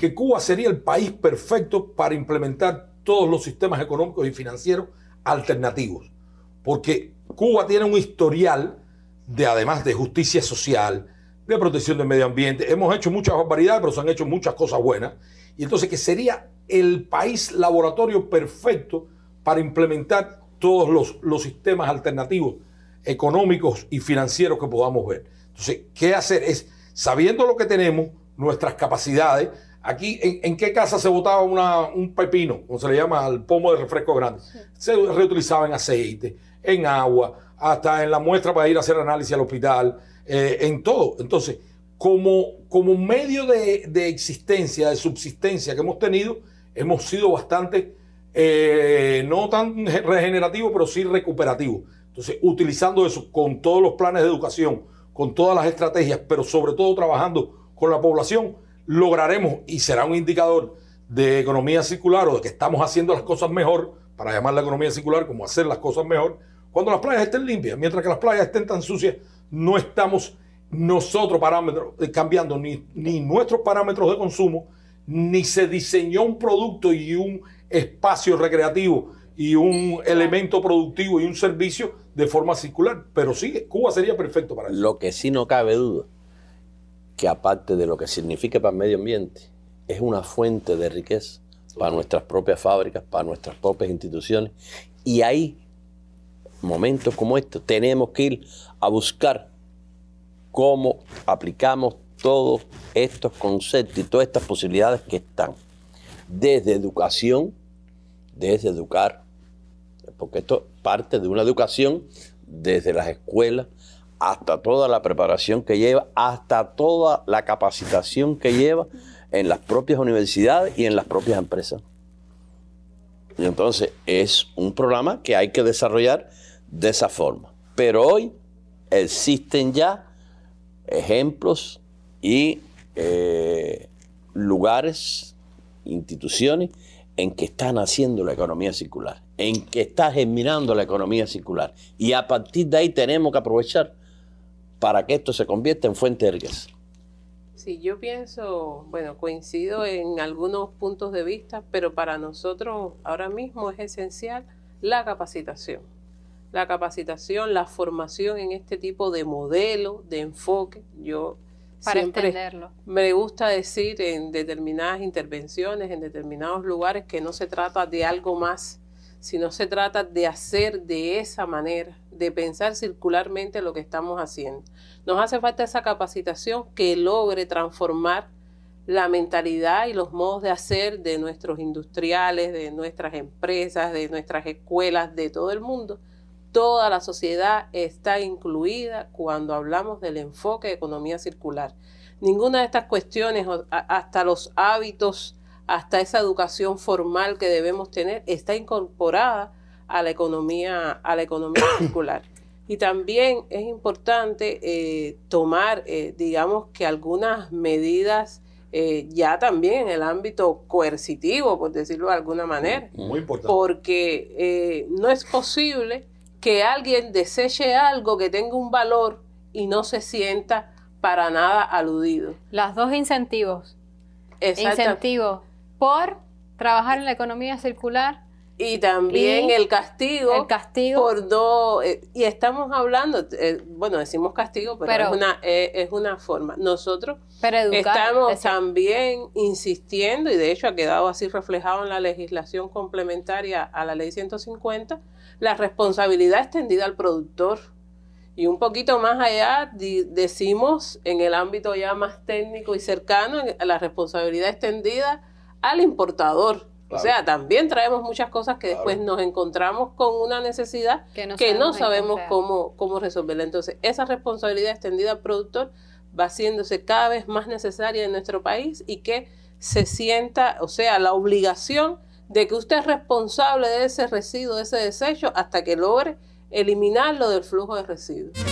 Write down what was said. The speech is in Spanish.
que Cuba sería el país perfecto para implementar todos los sistemas económicos y financieros alternativos. Porque Cuba tiene un historial de, además de justicia social, de protección del medio ambiente. Hemos hecho muchas barbaridades, pero se han hecho muchas cosas buenas. Y entonces que sería el país laboratorio perfecto para implementar todos los, los sistemas alternativos económicos y financieros que podamos ver. Entonces, ¿qué hacer? Es, sabiendo lo que tenemos, nuestras capacidades, Aquí, ¿en, qué casa se botaba un pepino, como se le llama al pomo de refresco grande? Se reutilizaba en aceite, en agua, hasta en la muestra para ir a hacer análisis al hospital, eh, en todo. Entonces, como, como medio de, existencia, de subsistencia que hemos tenido, hemos sido bastante, eh, no tan regenerativo, pero sí recuperativo. Entonces, utilizando eso con todos los planes de educación, con todas las estrategias, pero sobre todo trabajando con la población, lograremos, y será un indicador de economía circular o de que estamos haciendo las cosas mejor, para llamar la economía circular como hacer las cosas mejor, cuando las playas estén limpias. Mientras que las playas estén tan sucias, no estamos nosotros eh, cambiando ni, ni nuestros parámetros de consumo, ni se diseñó un producto y un espacio recreativo y un elemento productivo y un servicio de forma circular. Pero sí, Cuba sería perfecto para eso. Lo que sí no cabe duda que aparte de lo que significa para el medio ambiente, es una fuente de riqueza para nuestras propias fábricas, para nuestras propias instituciones. Y ahí, momentos como estos, tenemos que ir a buscar cómo aplicamos todos estos conceptos y todas estas posibilidades que están. Desde educación, desde educar, porque esto parte de una educación desde las escuelas, hasta toda la preparación que lleva, hasta toda la capacitación que lleva en las propias universidades y en las propias empresas. Y entonces es un programa que hay que desarrollar de esa forma. Pero hoy existen ya ejemplos y eh, lugares, instituciones en que están haciendo la economía circular, en que está germinando la economía circular. Y a partir de ahí tenemos que aprovechar para que esto se convierta en fuente de Sí, yo pienso, bueno, coincido en algunos puntos de vista, pero para nosotros ahora mismo es esencial la capacitación. La capacitación, la formación en este tipo de modelo, de enfoque. Yo para me gusta decir en determinadas intervenciones, en determinados lugares, que no se trata de algo más no se trata de hacer de esa manera, de pensar circularmente lo que estamos haciendo. Nos hace falta esa capacitación que logre transformar la mentalidad y los modos de hacer de nuestros industriales, de nuestras empresas, de nuestras escuelas, de todo el mundo. Toda la sociedad está incluida cuando hablamos del enfoque de economía circular. Ninguna de estas cuestiones, hasta los hábitos hasta esa educación formal que debemos tener está incorporada a la economía, a la economía circular. Y también es importante eh, tomar, eh, digamos que algunas medidas eh, ya también en el ámbito coercitivo, por decirlo de alguna manera. Muy importante. Porque no es posible que alguien deseche algo que tenga un valor y no se sienta para nada aludido. Las dos incentivos. Incentivos por trabajar en la economía circular. Y también el castigo. El castigo. Por eh, y estamos hablando, eh, bueno, decimos castigo, pero, es, una, eh, es una forma. Nosotros pero estamos también insistiendo, y de hecho ha quedado así reflejado en la legislación complementaria a la ley 150, la responsabilidad extendida al productor. Y un poquito más allá decimos en el ámbito ya más técnico y cercano la responsabilidad extendida al importador. O sea, también traemos muchas cosas que después nos encontramos con una necesidad que no sabemos, cómo, cómo resolverla. Entonces, esa responsabilidad extendida al productor va haciéndose cada vez más necesaria en nuestro país y que se sienta, o sea, la obligación de que usted es responsable de ese residuo, de ese desecho, hasta que logre eliminarlo del flujo de residuos.